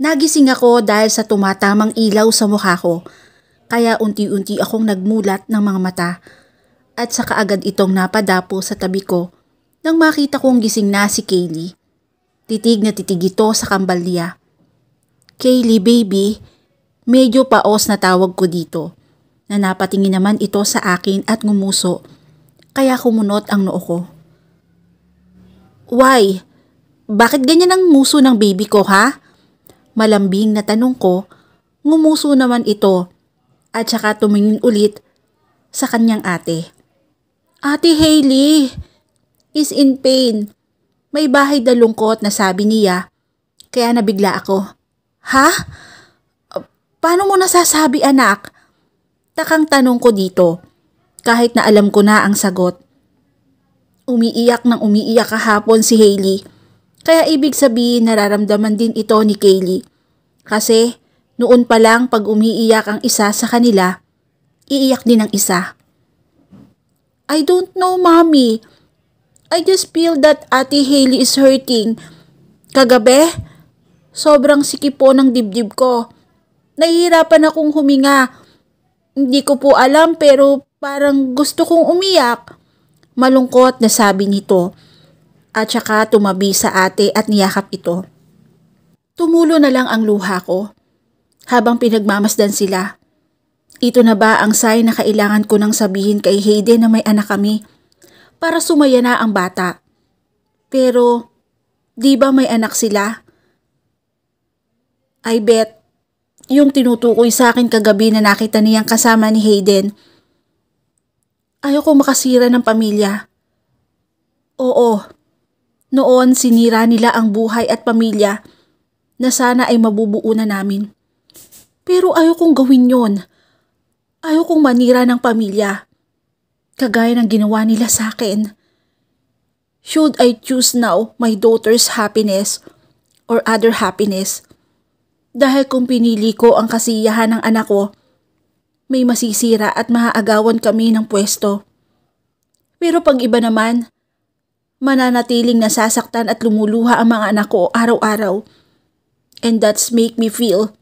Nagising ako dahil sa tumatamang ilaw sa mukha ko, kaya unti-unti akong nagmulat ng mga mata at sa kaagad itong napadapo sa tabi ko nang makita kong gising na si Kaylee. Titig na titig ito sa kambal niya. Kaylee baby, medyo paos na tawag ko dito na napatingin naman ito sa akin at ngumuso kaya kumunot ang noo ko. Why? Bakit ganyan ang muso ng baby ko ha? Malambing na tanong ko, ngumuso naman ito at saka tumingin ulit sa kanyang ate. Ate Hailey is in pain. May bahay dalungkot lungkot na sabi niya, kaya nabigla ako. Ha? Paano mo nasasabi anak? Takang tanong ko dito, kahit na alam ko na ang sagot. Umiiyak ng umiiyak kahapon si Hailey kaya ibig sabihin nararamdaman din ito ni Kaylee. Kasi noon pa lang pag umiiyak ang isa sa kanila, iiyak din ang isa. I don't know, mommy. I just feel that Ate Haley is hurting. Kagabi, sobrang sikip po ng dibdib ko. Nahihirapan akong huminga. Hindi ko po alam pero parang gusto kong umiyak. Malungkot na sabi nito at saka tumabi sa ate at niyakap ito. Tumulo na lang ang luha ko habang pinagmamasdan sila. Ito na ba ang sign na kailangan ko nang sabihin kay Hayden na may anak kami para sumaya na ang bata? Pero, di ba may anak sila? I bet, yung tinutukoy sa akin kagabi na nakita niyang kasama ni Hayden. Ayoko makasira ng pamilya. Oo, noon sinira nila ang buhay at pamilya na sana ay mabubuo na namin. Pero ayaw kong gawin yon. Ayaw kong manira ng pamilya. Kagaya ng ginawa nila sa akin. Should I choose now my daughter's happiness or other happiness? Dahil kung pinili ko ang kasiyahan ng anak ko, may masisira at maaagawan kami ng pwesto. Pero pag iba naman, mananatiling nasasaktan at lumuluha ang mga anak ko araw-araw. And that's make me feel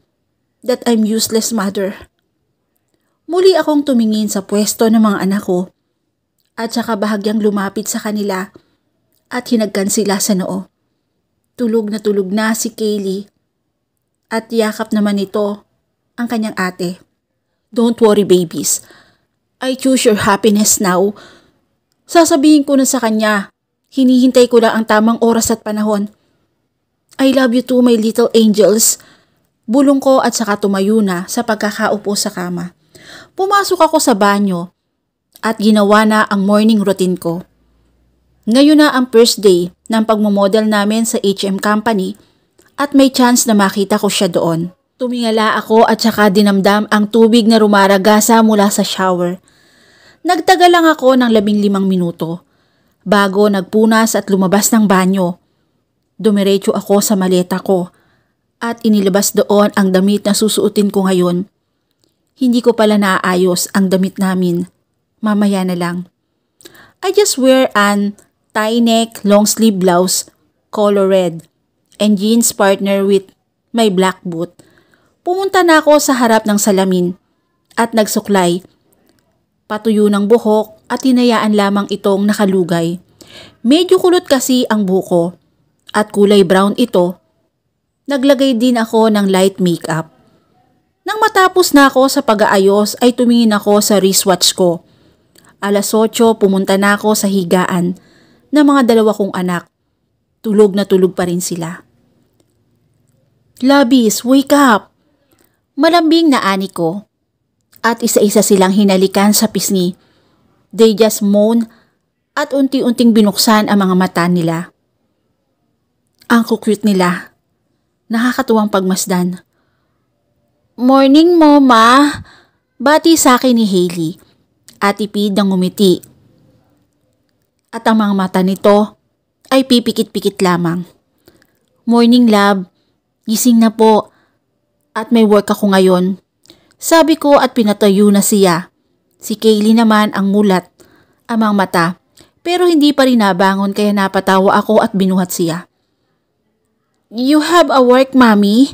that I'm useless mother. Muli akong tumingin sa pwesto ng mga anak ko at saka bahagyang lumapit sa kanila at hinagkan sila sa noo. Tulog na tulog na si Kaylee at yakap naman ito ang kanyang ate. Don't worry babies. I choose your happiness now. Sasabihin ko na sa kanya Hinihintay ko lang ang tamang oras at panahon. I love you too, my little angels. Bulong ko at saka tumayo na sa pagkakaupo sa kama. Pumasok ako sa banyo at ginawa na ang morning routine ko. Ngayon na ang first day ng pagmamodel namin sa HM Company at may chance na makita ko siya doon. Tumingala ako at saka dinamdam ang tubig na rumaragasa mula sa shower. Nagtagal lang ako ng labing limang minuto bago nagpunas at lumabas ng banyo. Dumiretso ako sa maleta ko at inilabas doon ang damit na susuotin ko ngayon. Hindi ko pala naaayos ang damit namin. Mamaya na lang. I just wear an tie neck long sleeve blouse, color red, and jeans partner with my black boot. Pumunta na ako sa harap ng salamin at nagsuklay. Patuyo ng buhok at tinayaan lamang itong nakalugay. Medyo kulot kasi ang buko at kulay brown ito. Naglagay din ako ng light makeup. Nang matapos na ako sa pag-aayos ay tumingin ako sa wristwatch ko. Alas 8 pumunta na ako sa higaan ng mga dalawa kong anak. Tulog na tulog pa rin sila. Labis, wake up! Malambing na ani ko at isa-isa silang hinalikan sa pisngi They just moan at unti-unting binuksan ang mga mata nila. Ang kukyut nila. Nakakatuwang pagmasdan. Morning mo, ma. Bati sa akin ni Haley. Atipid ang ngumiti. At ang mga mata nito ay pipikit-pikit lamang. Morning, love. Gising na po. At may work ako ngayon. Sabi ko at pinatayo na siya. Si Kaylee naman ang ngulat, amang mata, pero hindi pa rin nabangon kaya napatawa ako at binuhat siya. You have a work, mommy?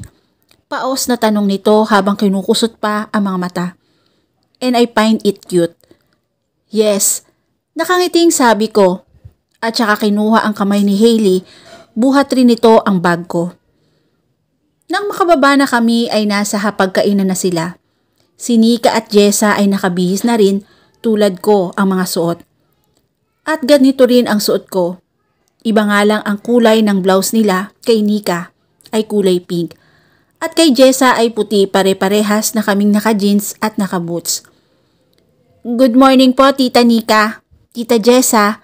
Paos na tanong nito habang kinukusot pa ang mga mata. And I find it cute. Yes, nakangiting sabi ko. At saka kinuha ang kamay ni Hailey, buhat rin nito ang bag ko. Nang makababa na kami ay nasa hapagkainan na sila. Si Nika at Jessa ay nakabihis na rin tulad ko ang mga suot. At ganito rin ang suot ko. Iba nga lang ang kulay ng blouse nila kay Nika ay kulay pink at kay Jessa ay puti pare-parehas na kaming naka-jeans at naka-boots. Good morning po, Tita Nika, Tita Jessa,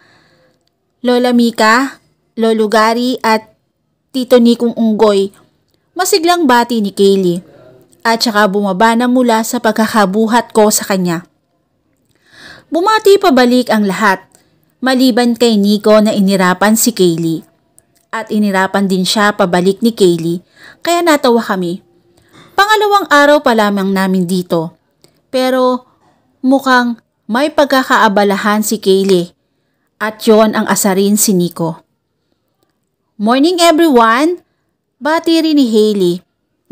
Lola Mika, Lolo Gary at Tito Nikong Unggoy. Masiglang bati ni Kaylee at saka bumaba na mula sa pagkakabuhat ko sa kanya. Bumati pabalik ang lahat, maliban kay Nico na inirapan si Kaylee. At inirapan din siya pabalik ni Kaylee, kaya natawa kami. Pangalawang araw pa lamang namin dito, pero mukhang may pagkakaabalahan si Kaylee at yon ang asarin si Nico. Morning everyone! Bati rin ni Hailey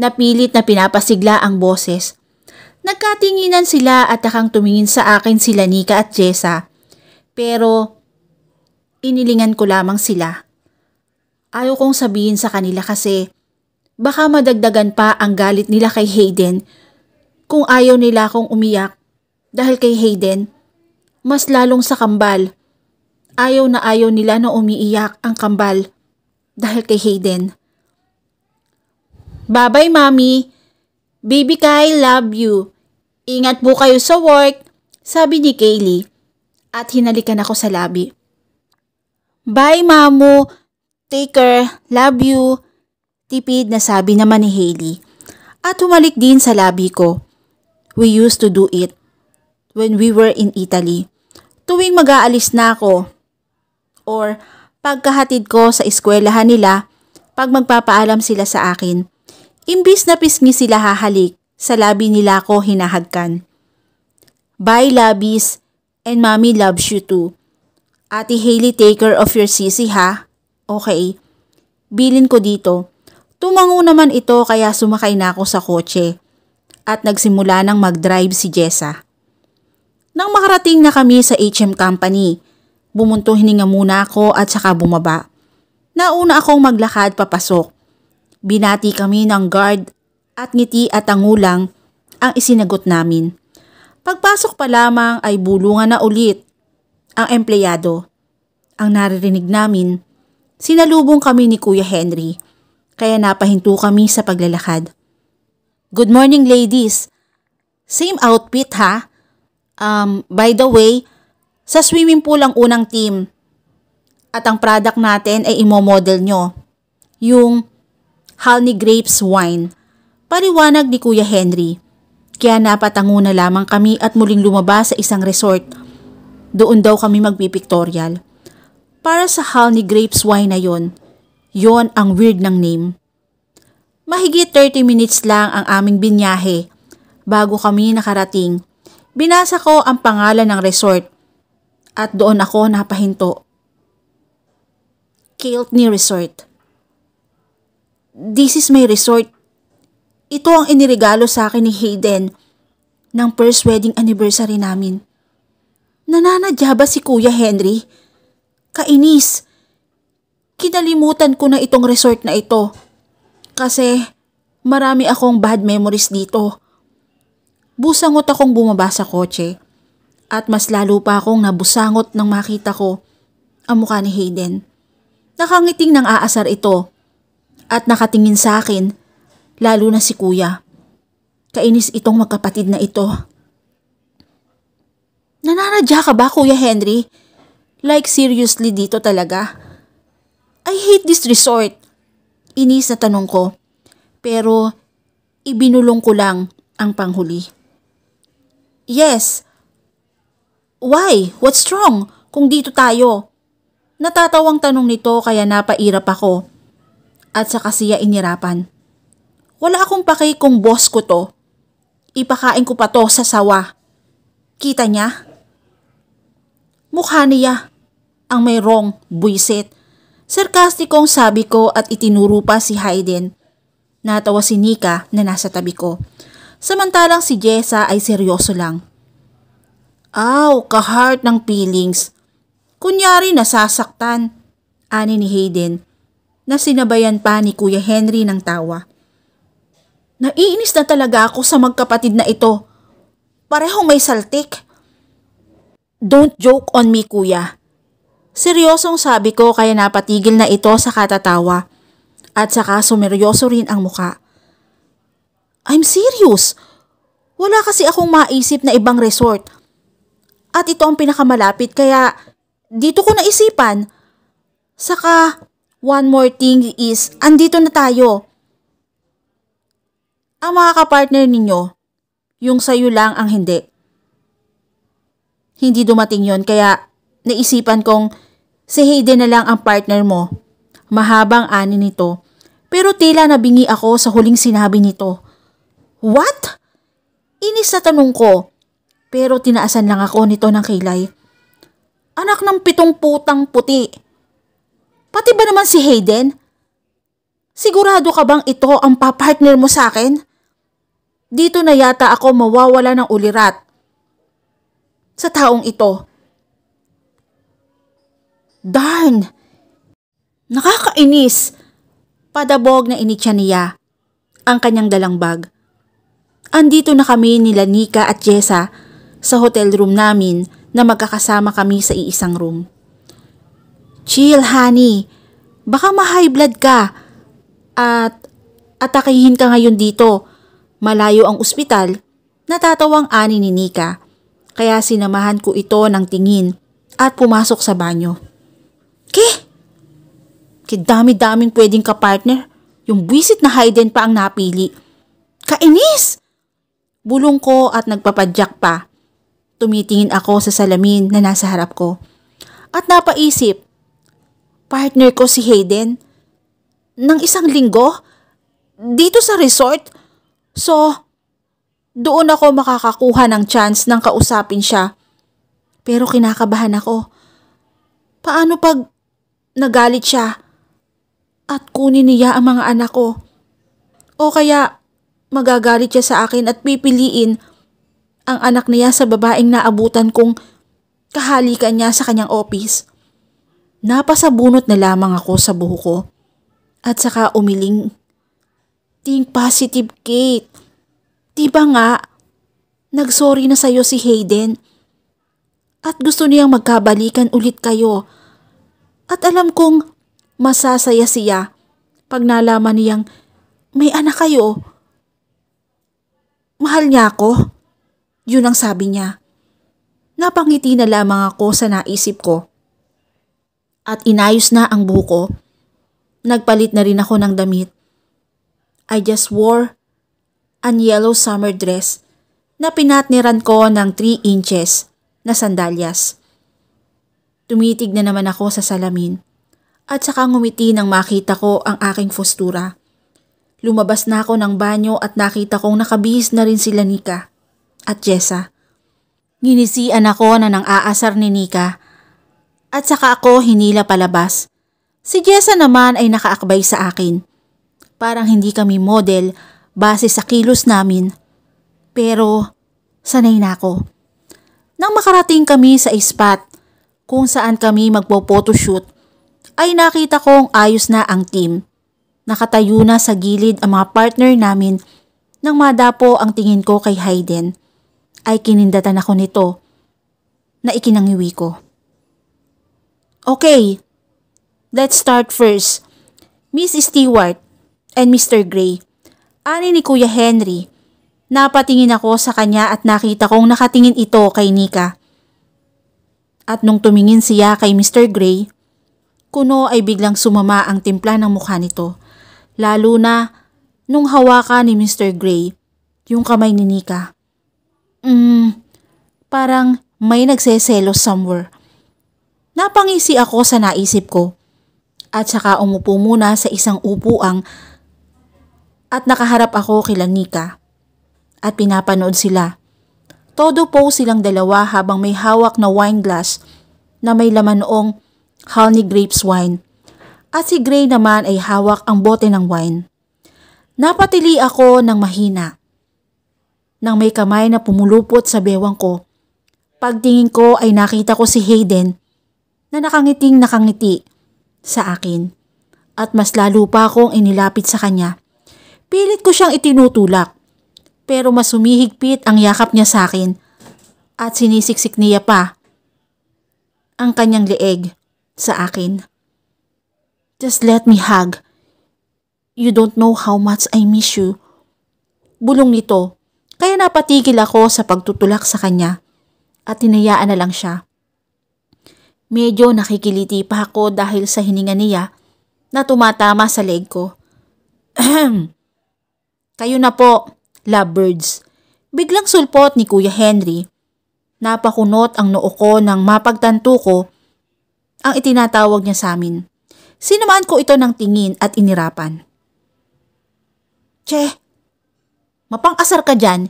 Napilit na pinapasigla ang boses. Nagkatinginan sila at akang tumingin sa akin sila Nika at Jessa. Pero inilingan ko lamang sila. Ayaw kong sabihin sa kanila kasi baka madagdagan pa ang galit nila kay Hayden kung ayaw nila akong umiyak dahil kay Hayden. Mas lalong sa kambal. Ayaw na ayaw nila na umiiyak ang kambal dahil kay Hayden. Bye-bye, Mommy. Baby Kai, love you. Ingat po kayo sa work, sabi ni Kaylee. At hinalikan ako sa labi. Bye, Mamu. Take care. Love you. Tipid na sabi naman ni Hailey. At humalik din sa labi ko. We used to do it when we were in Italy. Tuwing mag-aalis na ako or pagkahatid ko sa eskwelahan nila pag magpapaalam sila sa akin Imbis na pisngi sila hahalik, sa labi nila ko hinahagkan. Bye, labis, and mommy loves you too. Ate Haley, take care of your sisi ha? Okay. Bilin ko dito. Tumango naman ito kaya sumakay na ako sa kotse. At nagsimula nang mag-drive si Jessa. Nang makarating na kami sa HM Company, bumunto hininga muna ako at saka bumaba. Nauna akong maglakad papasok Binati kami ng guard at ngiti at tangulang ang isinagot namin. Pagpasok pa lamang ay bulungan na ulit ang empleyado. Ang naririnig namin, sinalubong kami ni Kuya Henry, kaya napahinto kami sa paglalakad. Good morning ladies. Same outfit ha? Um, by the way, sa swimming pool ang unang team. At ang product natin ay imo-model nyo. Yung hal Grapes Wine. Paliwanag ni Kuya Henry. Kaya napatango na lamang kami at muling lumabas sa isang resort. Doon daw kami magpipictorial. Para sa hal Grapes Wine na yon, yon ang weird ng name. Mahigit 30 minutes lang ang aming binyahe bago kami nakarating. Binasa ko ang pangalan ng resort at doon ako napahinto. Kiltney Resort. This is my resort. Ito ang iniregalo sa akin ni Hayden ng first wedding anniversary namin. Nananadya ba si Kuya Henry? Kainis. Kinalimutan ko na itong resort na ito. Kasi marami akong bad memories dito. Busangot akong bumaba sa kotse. At mas lalo pa akong nabusangot nang makita ko ang mukha ni Hayden. Nakangiting nang aasar ito at nakatingin sa akin, lalo na si kuya. Kainis itong magkapatid na ito. Nananadya ka ba, Kuya Henry? Like seriously dito talaga? I hate this resort. Inis na tanong ko. Pero ibinulong ko lang ang panghuli. Yes. Why? What's wrong? Kung dito tayo? Natatawang tanong nito kaya napairap ako at saka siya inirapan. Wala akong paki kung boss ko to. Ipakain ko pa to sa sawa. Kita niya? Mukha niya ang may wrong buisit. Sarkastikong sabi ko at itinuro pa si Hayden. Natawa si Nika na nasa tabi ko. Samantalang si Jessa ay seryoso lang. Aw, kahart ng feelings. Kunyari nasasaktan, ani ni Hayden na sinabayan pa ni Kuya Henry ng tawa. Naiinis na talaga ako sa magkapatid na ito. Parehong may saltik. Don't joke on me, kuya. Seryosong sabi ko kaya napatigil na ito sa katatawa. At saka sumeryoso rin ang muka. I'm serious. Wala kasi akong maisip na ibang resort. At ito ang pinakamalapit kaya dito ko naisipan. Saka One more thing is, andito na tayo. Ang mga kapartner ninyo, yung sayo lang ang hindi. Hindi dumating yon kaya naisipan kong si Hayden na lang ang partner mo. Mahabang ani nito. Pero tila nabingi ako sa huling sinabi nito. What? Inis na tanong ko. Pero tinaasan lang ako nito ng kilay. Anak ng pitong putang puti. Pati ba naman si Hayden? Sigurado ka bang ito ang papartner mo sa akin? Dito na yata ako mawawala ng ulirat. Sa taong ito. Darn! Nakakainis! Padabog na initya niya ang kanyang dalang bag. Andito na kami nila Nika at Jessa sa hotel room namin na magkakasama kami sa iisang room. Chill, honey. Baka ma-high blood ka. At atakihin ka ngayon dito. Malayo ang ospital. Natatawang ani ni Nika. Kaya sinamahan ko ito ng tingin at pumasok sa banyo. Ke? Kidami-daming pwedeng ka-partner. Yung buwisit na Hayden pa ang napili. Kainis! Bulong ko at nagpapadyak pa. Tumitingin ako sa salamin na nasa harap ko. At napaisip partner ko si Hayden. Nang isang linggo? Dito sa resort? So, doon ako makakakuha ng chance ng kausapin siya. Pero kinakabahan ako. Paano pag nagalit siya at kunin niya ang mga anak ko? O kaya magagalit siya sa akin at pipiliin ang anak niya sa babaeng naabutan kong kahalikan niya sa kanyang office. Napasabunot na lamang ako sa buho ko at saka umiling. Think positive, Kate. Diba nga, nagsorry na sa'yo si Hayden at gusto niyang magkabalikan ulit kayo. At alam kong masasaya siya pag nalaman niyang may anak kayo. Mahal niya ako. Yun ang sabi niya. Napangiti na lamang ako sa naisip ko at inayos na ang buko. Nagpalit na rin ako ng damit. I just wore a yellow summer dress na pinatniran ko ng 3 inches na sandalyas. Tumitig na naman ako sa salamin at saka ngumiti nang makita ko ang aking postura. Lumabas na ako ng banyo at nakita kong nakabihis na rin sila Nika at Jessa. Ginisian ako na nang aasar ni Nika at saka ako hinila palabas. Si Jessa naman ay nakaakbay sa akin. Parang hindi kami model base sa kilos namin. Pero sanay na ako. Nang makarating kami sa ispat kung saan kami magpo-photoshoot, ay nakita kong ayos na ang team. Nakatayo na sa gilid ang mga partner namin nang madapo ang tingin ko kay Hayden. Ay kinindatan ako nito na ikinangiwi ko. Okay, let's start first. Miss Stewart and Mr. Gray. Ani ni Kuya Henry. Napatingin ako sa kanya at nakita kong nakatingin ito kay Nika. At nung tumingin siya kay Mr. Gray, kuno ay biglang sumama ang timpla ng mukha nito. Lalo na nung hawakan ni Mr. Gray yung kamay ni Nika. Mm, parang may nagseselos somewhere. Napangisi ako sa naisip ko at saka umupo muna sa isang upuang at nakaharap ako kila Nika at pinapanood sila. Todo po silang dalawa habang may hawak na wine glass na may laman noong Halney Grapes Wine at si Gray naman ay hawak ang bote ng wine. Napatili ako ng mahina nang may kamay na pumulupot sa bewang ko. Pagtingin ko ay nakita ko si Hayden na nakangiting nakangiti sa akin at mas lalo pa akong inilapit sa kanya. Pilit ko siyang itinutulak pero mas humihigpit ang yakap niya sa akin at sinisiksik niya pa ang kanyang leeg sa akin. Just let me hug. You don't know how much I miss you. Bulong nito. Kaya napatigil ako sa pagtutulak sa kanya at tinayaan na lang siya. Medyo nakikiliti pa ako dahil sa hininga niya na tumatama sa leg ko. Kayo na po, lovebirds. Biglang sulpot ni Kuya Henry. Napakunot ang noo ko nang mapagtanto ko ang itinatawag niya sa amin. Sinamaan ko ito ng tingin at inirapan. Che, mapangasar ka dyan.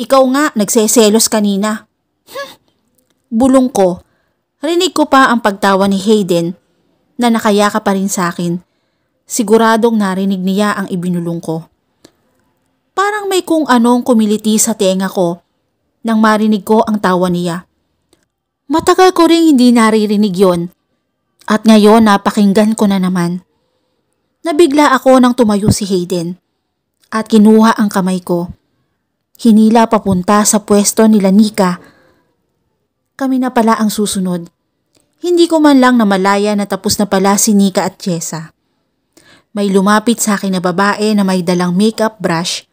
Ikaw nga, nagseselos kanina. Hmm. Bulong ko Rinig ko pa ang pagtawa ni Hayden na nakayaka pa rin sa akin. Siguradong narinig niya ang ibinulong ko. Parang may kung anong kumiliti sa tenga ko nang marinig ko ang tawa niya. Matagal ko rin hindi naririnig yon at ngayon napakinggan ko na naman. Nabigla ako nang tumayo si Hayden at kinuha ang kamay ko. Hinila papunta sa pwesto nila Nika kami na pala ang susunod. Hindi ko man lang namalaya na tapos na pala si Nika at Chesa. May lumapit sa akin na babae na may dalang makeup brush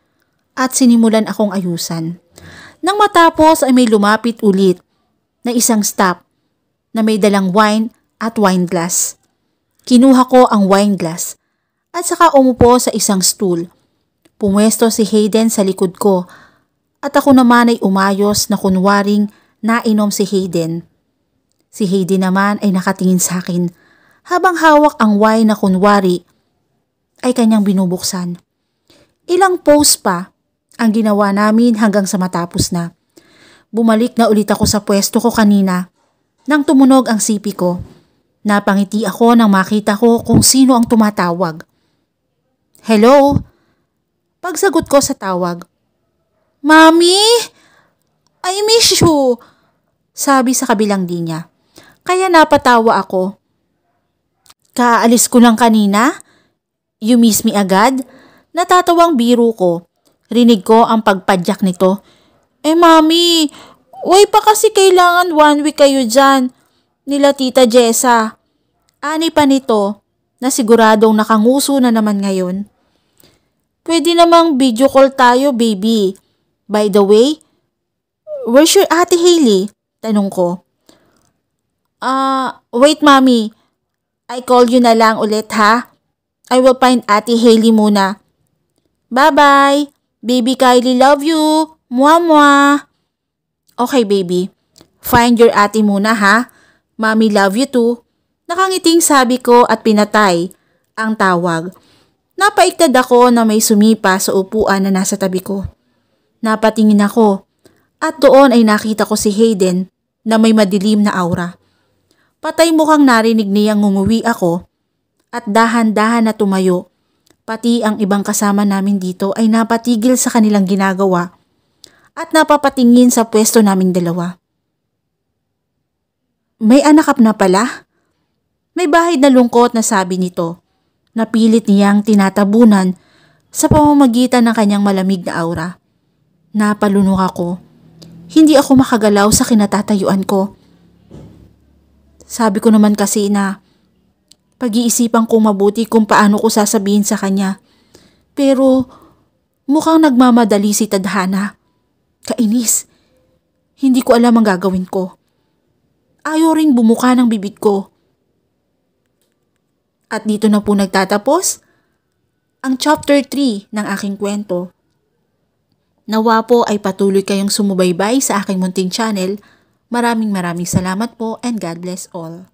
at sinimulan akong ayusan. Nang matapos ay may lumapit ulit na isang staff na may dalang wine at wine glass. Kinuha ko ang wine glass at saka umupo sa isang stool. Pumwesto si Hayden sa likod ko at ako naman ay umayos na kunwaring nainom si Hayden. Si Hayden naman ay nakatingin sa akin habang hawak ang wine na kunwari ay kanyang binubuksan. Ilang post pa ang ginawa namin hanggang sa matapos na. Bumalik na ulit ako sa pwesto ko kanina nang tumunog ang sipi ko. Napangiti ako nang makita ko kung sino ang tumatawag. Hello? Pagsagot ko sa tawag. Mami? I miss you! Sabi sa kabilang di niya. Kaya napatawa ako. Kaalis ko lang kanina? You miss me agad? Natatawang biro ko. Rinig ko ang pagpadyak nito. Eh mami, why pa kasi kailangan one week kayo dyan? Nila tita Jessa. Ani pa nito na siguradong nakanguso na naman ngayon. Pwede namang video call tayo, baby. By the way, Where's your ate Hailey? Tanong ko. Ah, uh, wait mommy. I call you na lang ulit ha. I will find ate Hailey muna. Bye-bye. Baby Kylie love you. Mwa mwa. Okay baby. Find your ate muna ha. Mommy love you too. Nakangiting sabi ko at pinatay ang tawag. Napaiktad ako na may sumipa sa upuan na nasa tabi ko. Napatingin ako. At doon ay nakita ko si Hayden na may madilim na aura. Patay mukhang narinig niyang ngunguwi ako at dahan-dahan na tumayo. Pati ang ibang kasama namin dito ay napatigil sa kanilang ginagawa at napapatingin sa pwesto naming dalawa. May anakap na pala? May bahid na lungkot na sabi nito. Napilit niyang tinatabunan sa pamamagitan ng kanyang malamig na aura. Napalunok ako hindi ako makagalaw sa kinatatayuan ko. Sabi ko naman kasi na pag-iisipan ko mabuti kung paano ko sasabihin sa kanya. Pero mukhang nagmamadali si Tadhana. Kainis. Hindi ko alam ang gagawin ko. Ayaw rin bumuka ng bibig ko. At dito na po nagtatapos ang chapter 3 ng aking kwento. Nawa po ay patuloy kayong sumubaybay sa aking munting channel. Maraming maraming salamat po and God bless all.